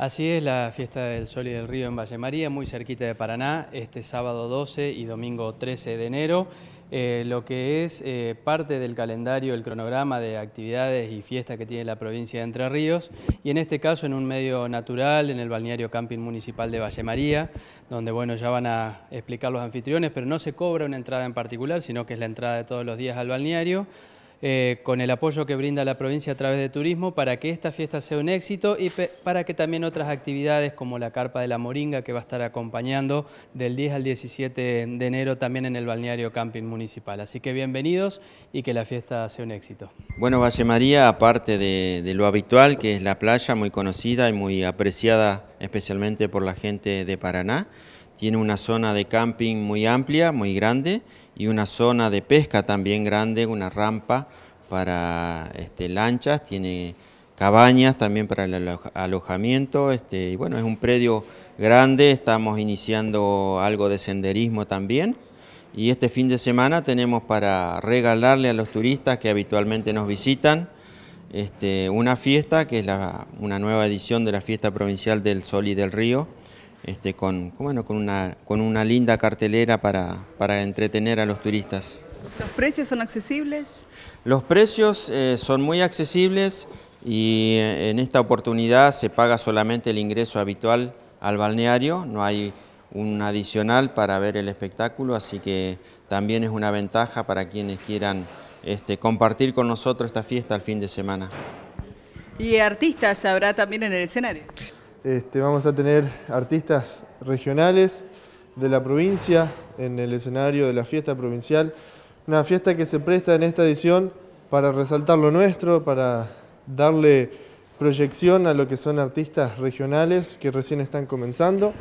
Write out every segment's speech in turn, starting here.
Así es, la fiesta del Sol y del Río en Valle María, muy cerquita de Paraná, este sábado 12 y domingo 13 de enero. Eh, lo que es eh, parte del calendario, el cronograma de actividades y fiestas que tiene la provincia de Entre Ríos, y en este caso en un medio natural, en el balneario Camping Municipal de Valle María, donde bueno, ya van a explicar los anfitriones, pero no se cobra una entrada en particular, sino que es la entrada de todos los días al balneario. Eh, con el apoyo que brinda la provincia a través de turismo para que esta fiesta sea un éxito y para que también otras actividades como la Carpa de la Moringa que va a estar acompañando del 10 al 17 de enero también en el balneario Camping Municipal. Así que bienvenidos y que la fiesta sea un éxito. Bueno, Valle María, aparte de lo habitual, que es la playa muy conocida y muy apreciada especialmente por la gente de Paraná, tiene una zona de camping muy amplia, muy grande, y una zona de pesca también grande, una rampa para este, lanchas, tiene cabañas también para el alojamiento, este, y bueno, es un predio grande, estamos iniciando algo de senderismo también, y este fin de semana tenemos para regalarle a los turistas que habitualmente nos visitan este, una fiesta, que es una nueva edición de la Fiesta Provincial del Sol y del Río, este, con, con, una, con una linda cartelera para, entretener a los turistas. ¿Los precios son accesibles? Los precios eh, son muy accesibles y eh, en esta oportunidad se paga solamente el ingreso habitual al balneario, no hay un adicional para ver el espectáculo, así que también es una ventaja para quienes quieran este, compartir con nosotros esta fiesta al fin de semana. ¿Y artistas habrá también en el escenario? Este, vamos a tener artistas regionales de la provincia en el escenario de la fiesta provincial. Una fiesta que se presta en esta edición para resaltar lo nuestro, para darle proyección a lo que son artistas regionales que recién están comenzando,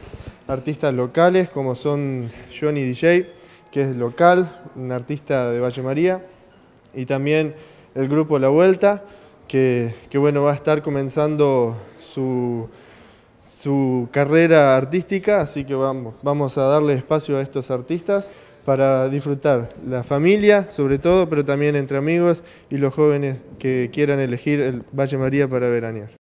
artistas locales como son Johnny DJ, que es local, un artista de Valle María, y también el grupo La Vuelta, que, que bueno, va a estar comenzando su su carrera artística, así que vamos, vamos a darle espacio a estos artistas para disfrutar la familia, sobre todo, pero también entre amigos y los jóvenes que quieran elegir el Valle María para veranear.